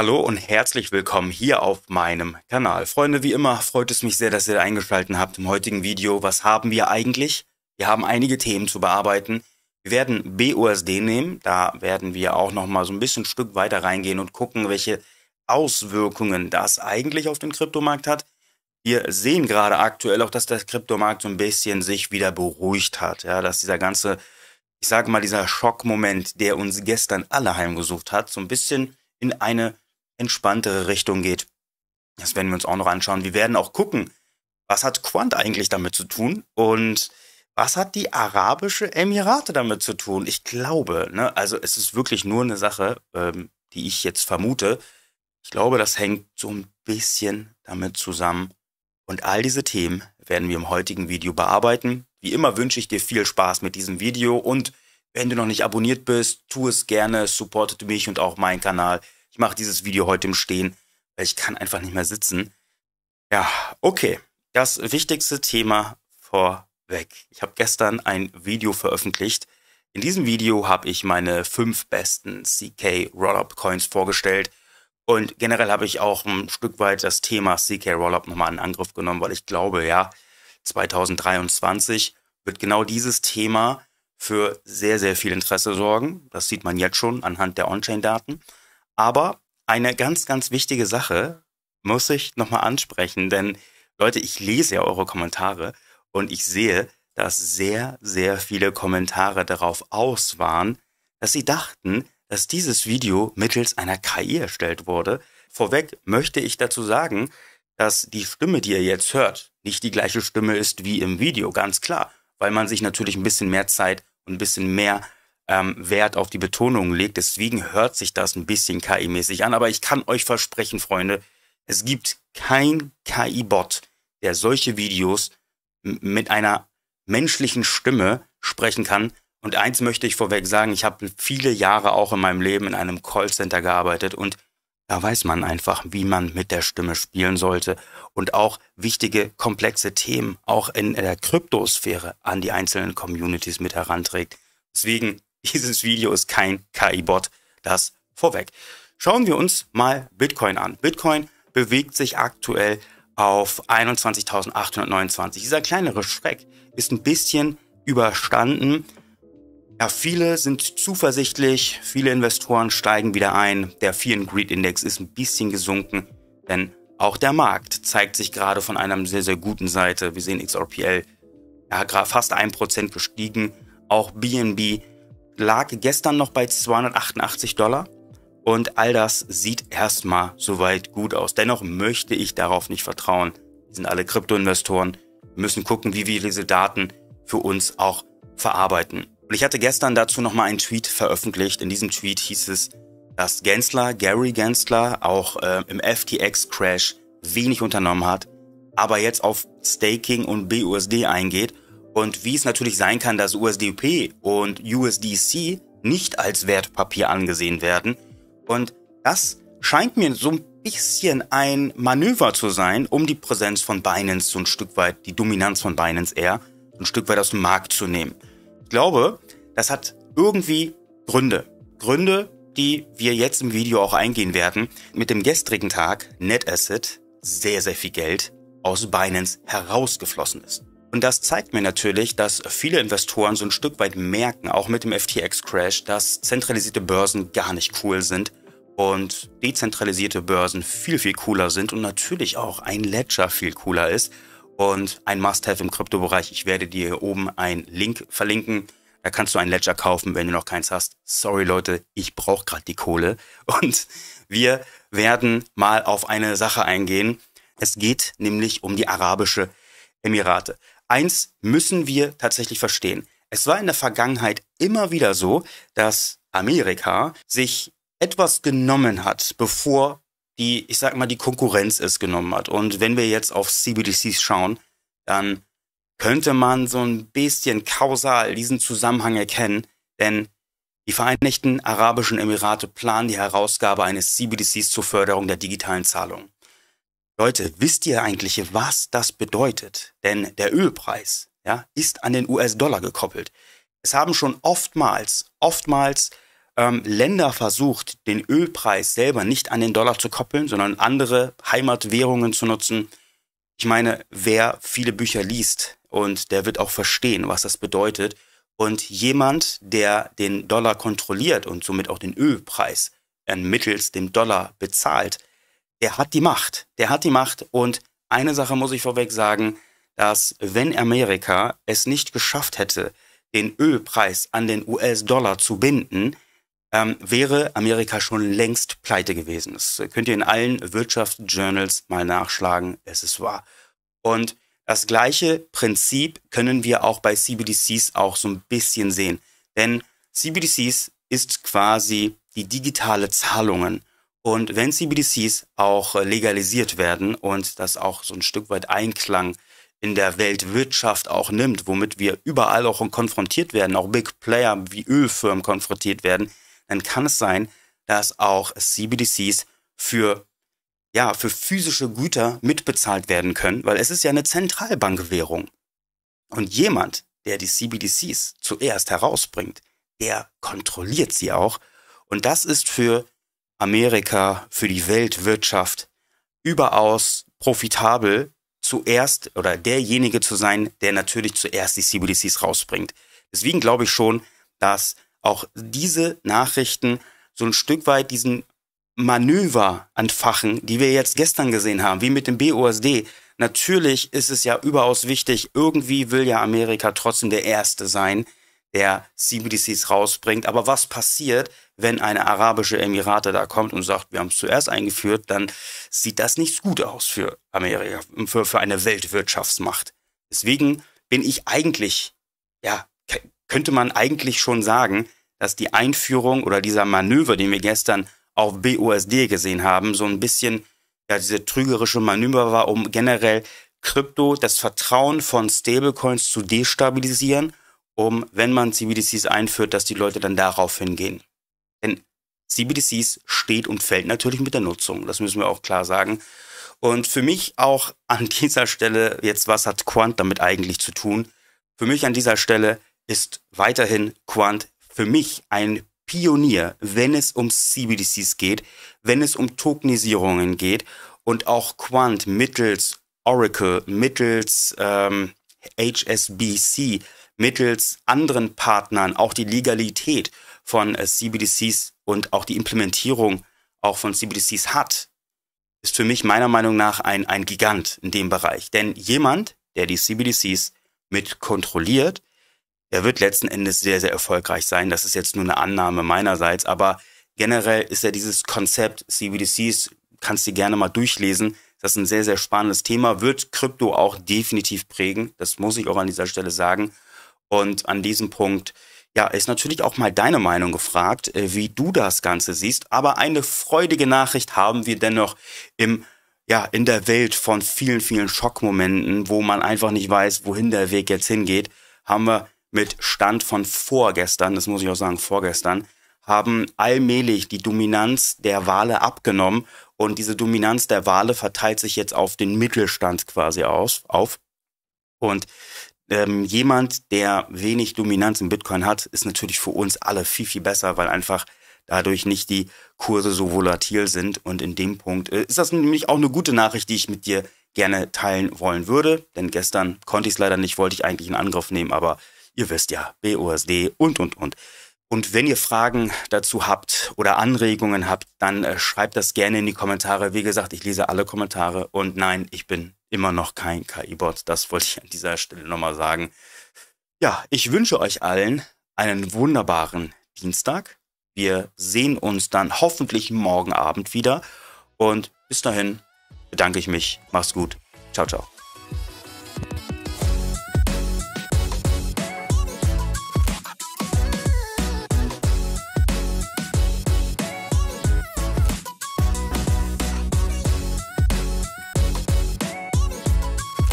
Hallo und herzlich willkommen hier auf meinem Kanal. Freunde, wie immer freut es mich sehr, dass ihr eingeschaltet habt im heutigen Video. Was haben wir eigentlich? Wir haben einige Themen zu bearbeiten. Wir werden BUSD nehmen, da werden wir auch nochmal so ein bisschen ein Stück weiter reingehen und gucken, welche Auswirkungen das eigentlich auf den Kryptomarkt hat. Wir sehen gerade aktuell auch, dass der Kryptomarkt so ein bisschen sich wieder beruhigt hat, ja, dass dieser ganze, ich sage mal, dieser Schockmoment, der uns gestern alle heimgesucht hat, so ein bisschen in eine entspanntere Richtung geht. Das werden wir uns auch noch anschauen. Wir werden auch gucken, was hat Quant eigentlich damit zu tun und was hat die Arabische Emirate damit zu tun? Ich glaube, ne, also es ist wirklich nur eine Sache, ähm, die ich jetzt vermute. Ich glaube, das hängt so ein bisschen damit zusammen. Und all diese Themen werden wir im heutigen Video bearbeiten. Wie immer wünsche ich dir viel Spaß mit diesem Video und wenn du noch nicht abonniert bist, tu es gerne, supportet mich und auch meinen Kanal ich mache dieses Video heute im Stehen, weil ich kann einfach nicht mehr sitzen. Ja, okay. Das wichtigste Thema vorweg. Ich habe gestern ein Video veröffentlicht. In diesem Video habe ich meine fünf besten CK Rollup Coins vorgestellt. Und generell habe ich auch ein Stück weit das Thema CK Rollup nochmal in Angriff genommen, weil ich glaube, ja, 2023 wird genau dieses Thema für sehr, sehr viel Interesse sorgen. Das sieht man jetzt schon anhand der On-Chain-Daten. Aber eine ganz, ganz wichtige Sache muss ich nochmal ansprechen, denn Leute, ich lese ja eure Kommentare und ich sehe, dass sehr, sehr viele Kommentare darauf aus waren, dass sie dachten, dass dieses Video mittels einer KI erstellt wurde. Vorweg möchte ich dazu sagen, dass die Stimme, die ihr jetzt hört, nicht die gleiche Stimme ist wie im Video, ganz klar, weil man sich natürlich ein bisschen mehr Zeit und ein bisschen mehr ähm, Wert auf die Betonung legt. Deswegen hört sich das ein bisschen KI-mäßig an. Aber ich kann euch versprechen, Freunde, es gibt kein KI-Bot, der solche Videos mit einer menschlichen Stimme sprechen kann. Und eins möchte ich vorweg sagen, ich habe viele Jahre auch in meinem Leben in einem Callcenter gearbeitet und da weiß man einfach, wie man mit der Stimme spielen sollte und auch wichtige, komplexe Themen auch in der Kryptosphäre an die einzelnen Communities mit heranträgt. Deswegen dieses Video ist kein KI-Bot, das vorweg. Schauen wir uns mal Bitcoin an. Bitcoin bewegt sich aktuell auf 21.829. Dieser kleinere Schreck ist ein bisschen überstanden. Ja, viele sind zuversichtlich, viele Investoren steigen wieder ein. Der Fear and Greed Index ist ein bisschen gesunken, denn auch der Markt zeigt sich gerade von einer sehr, sehr guten Seite. Wir sehen XRPL ja, fast 1% gestiegen, auch BNB lag gestern noch bei 288 Dollar. Und all das sieht erstmal soweit gut aus. Dennoch möchte ich darauf nicht vertrauen. Wir sind alle Kryptoinvestoren, müssen gucken, wie wir diese Daten für uns auch verarbeiten. Und ich hatte gestern dazu nochmal einen Tweet veröffentlicht. In diesem Tweet hieß es, dass Gensler, Gary Gensler, auch äh, im FTX-Crash wenig unternommen hat, aber jetzt auf Staking und BUSD eingeht und wie es natürlich sein kann, dass USDP und USDC nicht als Wertpapier angesehen werden. Und das scheint mir so ein bisschen ein Manöver zu sein, um die Präsenz von Binance so ein Stück weit, die Dominanz von Binance eher, so ein Stück weit aus dem Markt zu nehmen. Ich glaube, das hat irgendwie Gründe. Gründe, die wir jetzt im Video auch eingehen werden. Mit dem gestrigen Tag NetAsset sehr, sehr viel Geld aus Binance herausgeflossen ist. Und das zeigt mir natürlich, dass viele Investoren so ein Stück weit merken, auch mit dem FTX-Crash, dass zentralisierte Börsen gar nicht cool sind und dezentralisierte Börsen viel, viel cooler sind und natürlich auch ein Ledger viel cooler ist und ein Must-Have im Kryptobereich. Ich werde dir hier oben einen Link verlinken. Da kannst du einen Ledger kaufen, wenn du noch keins hast. Sorry Leute, ich brauche gerade die Kohle. Und wir werden mal auf eine Sache eingehen. Es geht nämlich um die Arabische Emirate eins müssen wir tatsächlich verstehen. Es war in der Vergangenheit immer wieder so, dass Amerika sich etwas genommen hat, bevor die, ich sag mal, die Konkurrenz es genommen hat. Und wenn wir jetzt auf CBDCs schauen, dann könnte man so ein bisschen kausal diesen Zusammenhang erkennen, denn die Vereinigten Arabischen Emirate planen die Herausgabe eines CBDCs zur Förderung der digitalen Zahlungen. Leute, wisst ihr eigentlich, was das bedeutet? Denn der Ölpreis ja, ist an den US-Dollar gekoppelt. Es haben schon oftmals, oftmals ähm, Länder versucht, den Ölpreis selber nicht an den Dollar zu koppeln, sondern andere Heimatwährungen zu nutzen. Ich meine, wer viele Bücher liest und der wird auch verstehen, was das bedeutet. Und jemand, der den Dollar kontrolliert und somit auch den Ölpreis äh, mittels dem Dollar bezahlt, der hat die Macht. Der hat die Macht. Und eine Sache muss ich vorweg sagen, dass wenn Amerika es nicht geschafft hätte, den Ölpreis an den US-Dollar zu binden, ähm, wäre Amerika schon längst pleite gewesen. Das könnt ihr in allen Wirtschaftsjournals mal nachschlagen. Es ist wahr. Und das gleiche Prinzip können wir auch bei CBDCs auch so ein bisschen sehen. Denn CBDCs ist quasi die digitale Zahlungen und wenn CBDCs auch äh, legalisiert werden und das auch so ein Stück weit Einklang in der Weltwirtschaft auch nimmt, womit wir überall auch konfrontiert werden, auch Big Player wie Ölfirmen konfrontiert werden, dann kann es sein, dass auch CBDCs für ja, für physische Güter mitbezahlt werden können, weil es ist ja eine Zentralbankwährung. Und jemand, der die CBDCs zuerst herausbringt, der kontrolliert sie auch. Und das ist für Amerika, für die Weltwirtschaft überaus profitabel, zuerst oder derjenige zu sein, der natürlich zuerst die CBDCs rausbringt. Deswegen glaube ich schon, dass auch diese Nachrichten so ein Stück weit diesen Manöver anfachen, die wir jetzt gestern gesehen haben, wie mit dem BUSD. Natürlich ist es ja überaus wichtig, irgendwie will ja Amerika trotzdem der Erste sein der CBDCs rausbringt. Aber was passiert, wenn eine arabische Emirate da kommt und sagt, wir haben es zuerst eingeführt, dann sieht das nicht gut aus für Amerika, für, für eine Weltwirtschaftsmacht. Deswegen bin ich eigentlich, ja, könnte man eigentlich schon sagen, dass die Einführung oder dieser Manöver, den wir gestern auf BUSD gesehen haben, so ein bisschen ja, diese trügerische Manöver war, um generell Krypto, das Vertrauen von Stablecoins zu destabilisieren um, wenn man CBDCs einführt, dass die Leute dann darauf hingehen. Denn CBDCs steht und fällt natürlich mit der Nutzung. Das müssen wir auch klar sagen. Und für mich auch an dieser Stelle, jetzt was hat Quant damit eigentlich zu tun? Für mich an dieser Stelle ist weiterhin Quant für mich ein Pionier, wenn es um CBDCs geht, wenn es um Tokenisierungen geht und auch Quant mittels Oracle, mittels ähm, HSBC mittels anderen Partnern auch die Legalität von äh, CBDCs und auch die Implementierung auch von CBDCs hat, ist für mich meiner Meinung nach ein, ein Gigant in dem Bereich. Denn jemand, der die CBDCs mit kontrolliert, der wird letzten Endes sehr, sehr erfolgreich sein. Das ist jetzt nur eine Annahme meinerseits, aber generell ist ja dieses Konzept CBDCs, kannst du gerne mal durchlesen. Das ist ein sehr, sehr spannendes Thema, wird Krypto auch definitiv prägen. Das muss ich auch an dieser Stelle sagen. Und an diesem Punkt, ja, ist natürlich auch mal deine Meinung gefragt, äh, wie du das Ganze siehst. Aber eine freudige Nachricht haben wir dennoch im ja, in der Welt von vielen, vielen Schockmomenten, wo man einfach nicht weiß, wohin der Weg jetzt hingeht, haben wir mit Stand von vorgestern, das muss ich auch sagen, vorgestern, haben allmählich die Dominanz der Wale abgenommen und diese Dominanz der Wale verteilt sich jetzt auf den Mittelstand quasi aus, auf. Und ähm, jemand, der wenig Dominanz im Bitcoin hat, ist natürlich für uns alle viel, viel besser, weil einfach dadurch nicht die Kurse so volatil sind. Und in dem Punkt äh, ist das nämlich auch eine gute Nachricht, die ich mit dir gerne teilen wollen würde. Denn gestern konnte ich es leider nicht, wollte ich eigentlich in Angriff nehmen, aber ihr wisst ja, BUSD und, und, und. Und wenn ihr Fragen dazu habt oder Anregungen habt, dann äh, schreibt das gerne in die Kommentare. Wie gesagt, ich lese alle Kommentare und nein, ich bin immer noch kein KI-Bot. Das wollte ich an dieser Stelle nochmal sagen. Ja, ich wünsche euch allen einen wunderbaren Dienstag. Wir sehen uns dann hoffentlich morgen Abend wieder. Und bis dahin bedanke ich mich. Macht's gut. Ciao, ciao.